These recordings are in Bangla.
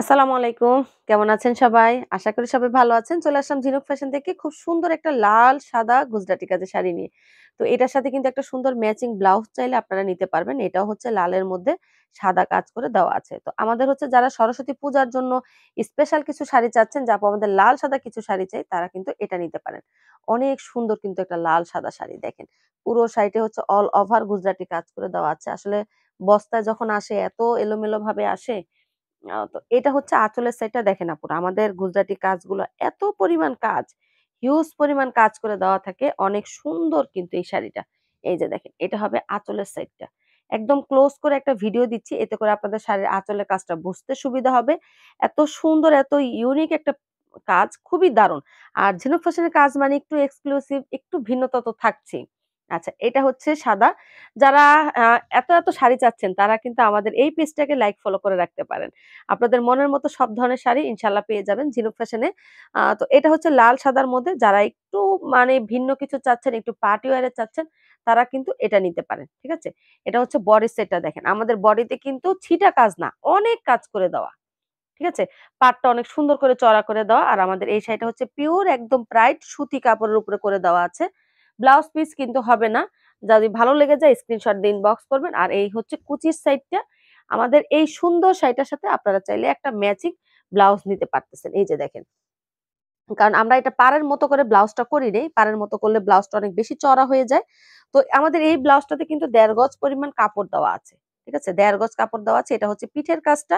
আসসালামু আলাইকুম কেমন আছেন সবাই আশা করি সবাই ভালো আছেন চলে আসলাম ঝিনুক ফ্যাশন থেকে খুব সুন্দর একটা লাল সাদা গুজরাটি কাজের শাড়ি নিয়ে তো এটার সাথে কিন্তু একটা সুন্দর ম্যাচিং ব্লাউজ চাইলে আপনারা নিতে পারবেন এটাও হচ্ছে লালের মধ্যে সাদা কাজ করে দেওয়া আছে তো আমাদের হচ্ছে যারা সরস্বতী পূজার জন্য স্পেশাল কিছু শাড়ি চাচ্ছেন যা আমাদের লাল সাদা কিছু শাড়ি চাই তারা কিন্তু এটা নিতে পারেন অনেক সুন্দর কিন্তু একটা লাল সাদা শাড়ি দেখেন পুরো শাড়িটা হচ্ছে অল ওভার গুজরাটি কাজ করে দেওয়া আছে আসলে বস্তায় যখন আসে এত এলোমেলো ভাবে আসে তো এটা হচ্ছে আঁচলের সাইডটা দেখেন আপুরা আমাদের গুজরাটি কাজগুলো এত পরিমাণ কাজ হিউজ পরিমাণ কাজ করে দেওয়া থাকে অনেক সুন্দর কিন্তু এই শাড়িটা এই যে দেখেন এটা হবে আঁচলের সাইডটা একদম ক্লোজ করে একটা ভিডিও দিচ্ছি এতে করে আপনাদের শাড়ির আঁচলের কাজটা বুঝতে সুবিধা হবে এত সুন্দর এত ইউনিক একটা কাজ খুবই দারুণ আর ঝিনুক ফ্যাশনের কাজ মানে একটু এক্সক্লুসিভ একটু ভিন্নতা তো থাকছেই আচ্ছা এটা হচ্ছে সাদা যারা এত এত শাড়ি চাচ্ছেন তারা কিন্তু আমাদের এই পেজটাকে লাইক ফলো করে রাখতে পারেন আপনাদের মনের মতো সব ধরনের শাড়ি ইনশাল্লাহ পেয়ে যাবেন ঝিনুক ফ্যাশনে তো এটা হচ্ছে লাল সাদার মধ্যে যারা একটু মানে ভিন্ন কিছু চাচ্ছেন একটু পার্টি ওয়ারে চাচ্ছেন তারা কিন্তু এটা নিতে পারেন ঠিক আছে এটা হচ্ছে বডি সেটটা দেখেন আমাদের বডিতে কিন্তু ছিটা কাজ না অনেক কাজ করে দেওয়া ঠিক আছে পাটটা অনেক সুন্দর করে চড়া করে দেওয়া আর আমাদের এই শাড়িটা হচ্ছে পিওর একদম প্রাইড সুতি কাপড়ের উপরে করে দেওয়া আছে ব্লাউজ পিস কিন্তু হবে না যদি ভালো লেগে যায় স্ক্রিনশট দিন বক্স করবেন আর এই হচ্ছে কুচির সাইডটা আমাদের এই সুন্দর সাইডটার সাথে আপনারা চাইলে একটা ম্যাচিং ব্লাউজ নিতে পারতেছেন এই যে দেখেন কারণ আমরা এটা পাড়ের মতো করে ব্লাউজটা করি নেই পাড়ের মতো করলে ব্লাউজটা অনেক বেশি চড়া হয়ে যায় তো আমাদের এই ব্লাউজটাতে কিন্তু দেড় গজ পরিমাণ কাপড় দেওয়া আছে ঠিক আছে দেড় গজ কাপড় দেওয়া আছে এটা হচ্ছে পিঠের কাজটা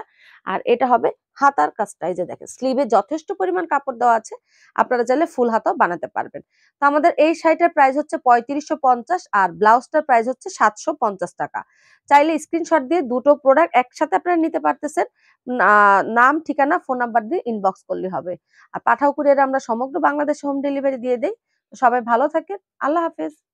আর এটা হবে হাতার কাজটা এই যে দেখেন স্লিভে যথেষ্ট পরিমাণ কাপড় দেওয়া আছে আপনারা চাইলে ফুল হাতাও বানাতে পারবেন তো আমাদের এই শাড়িটার প্রাইস হচ্ছে পঁয়ত্রিশশো পঞ্চাশ আর ব্লাউজটার প্রাইস হচ্ছে সাতশো পঞ্চাশ টাকা চাইলে স্ক্রিনশট দিয়ে দুটো প্রোডাক্ট একসাথে আপনারা নিতে পারতেছেন নাম ঠিকানা ফোন নাম্বার দিয়ে ইনবক্স করলে হবে আর পাঠাও কুরিয়ারে আমরা সমগ্র বাংলাদেশে হোম ডেলিভারি দিয়ে দিই সবাই ভালো থাকেন আল্লাহ হাফেজ